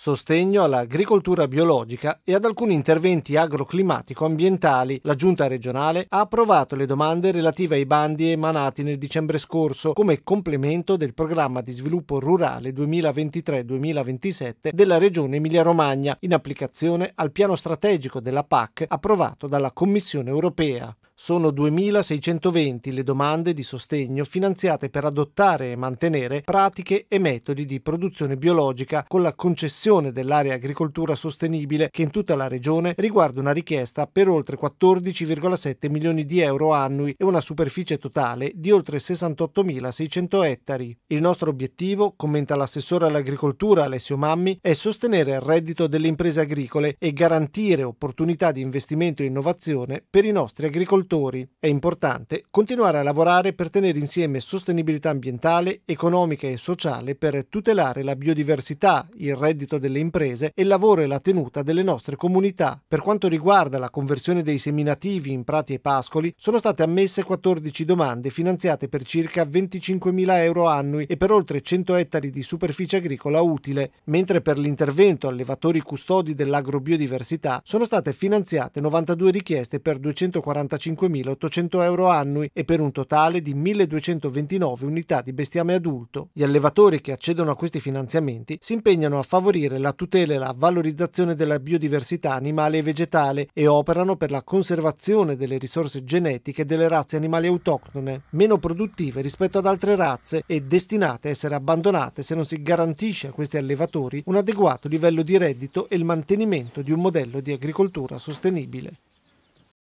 sostegno all'agricoltura biologica e ad alcuni interventi agroclimatico-ambientali. La Giunta regionale ha approvato le domande relative ai bandi emanati nel dicembre scorso come complemento del programma di sviluppo rurale 2023-2027 della Regione Emilia-Romagna, in applicazione al piano strategico della PAC approvato dalla Commissione europea. Sono 2.620 le domande di sostegno finanziate per adottare e mantenere pratiche e metodi di produzione biologica con la concessione dell'area agricoltura sostenibile che in tutta la regione riguarda una richiesta per oltre 14,7 milioni di euro annui e una superficie totale di oltre 68.600 ettari. Il nostro obiettivo, commenta l'assessore all'agricoltura Alessio Mammi, è sostenere il reddito delle imprese agricole e garantire opportunità di investimento e innovazione per i nostri agricoltori agricoltori. È importante continuare a lavorare per tenere insieme sostenibilità ambientale, economica e sociale per tutelare la biodiversità, il reddito delle imprese e il lavoro e la tenuta delle nostre comunità. Per quanto riguarda la conversione dei seminativi in prati e pascoli, sono state ammesse 14 domande finanziate per circa 25.000 euro annui e per oltre 100 ettari di superficie agricola utile, mentre per l'intervento allevatori custodi dell'agrobiodiversità sono state finanziate 92 richieste per 245 5.800 euro annui e per un totale di 1.229 unità di bestiame adulto. Gli allevatori che accedono a questi finanziamenti si impegnano a favorire la tutela e la valorizzazione della biodiversità animale e vegetale e operano per la conservazione delle risorse genetiche delle razze animali autoctone, meno produttive rispetto ad altre razze e destinate a essere abbandonate se non si garantisce a questi allevatori un adeguato livello di reddito e il mantenimento di un modello di agricoltura sostenibile.